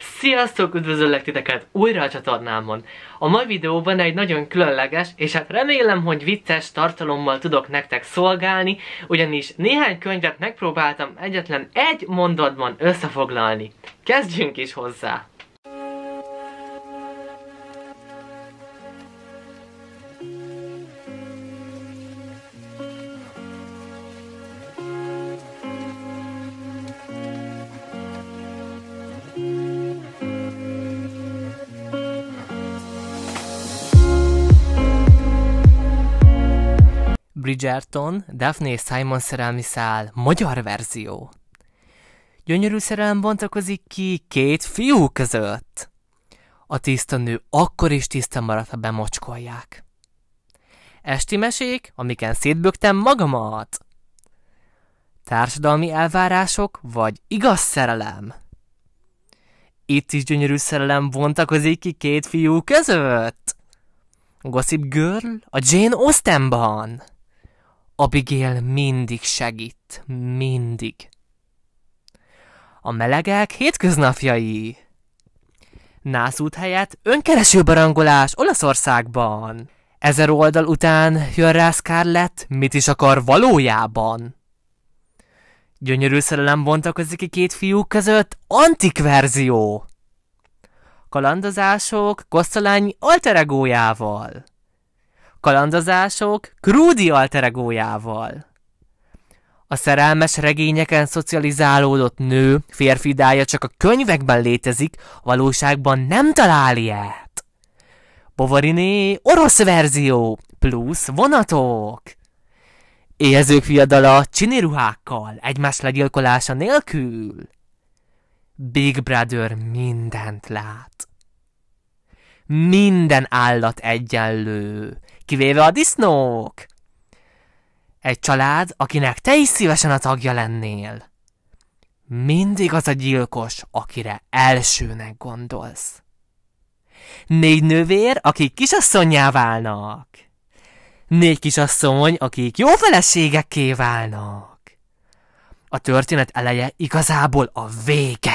Sziasztok, üdvözöllek titeket újra a csatornámon! A mai videóban egy nagyon különleges, és hát remélem, hogy vicces tartalommal tudok nektek szolgálni, ugyanis néhány könyvet megpróbáltam egyetlen egy mondatban összefoglalni. Kezdjünk is hozzá! Bridgerton, Daphne és Simon szerelmi szál magyar verzió. Gyönyörű szerelem bontakozik ki két fiú között. A tiszta nő akkor is tiszta maradt, ha bemocskolják. Esti mesék, amiken szétbögtem magamat. Társadalmi elvárások, vagy igaz szerelem? Itt is gyönyörű szerelem bontakozik ki két fiú között. Gossip Girl a Jane Austenban. Abigail mindig segít, mindig. A melegek hétköznapjai. Nászút helyett önkereső barangolás Olaszországban. Ezer oldal után jön rá Scarlett, mit is akar valójában. Gyönyörű szerelem bontakozik a két fiú között, antik verzió. Kalandozások Kosztolány alteregójával kalandozások Krúdi alteregójával. A szerelmes regényeken szocializálódott nő dája csak a könyvekben létezik, valóságban nem talál ilyet. Bovariné orosz verzió, plusz vonatok. Éhezők viadala csiniruhákkal, egymás legyilkolása nélkül. Big Brother mindent lát. Minden állat egyenlő kivéve a disznók. Egy család, akinek te is szívesen a tagja lennél. Mindig az a gyilkos, akire elsőnek gondolsz. Négy nővér, akik kisasszonyjá válnak. Négy kisasszony, akik jó feleségekké válnak. A történet eleje igazából a vége.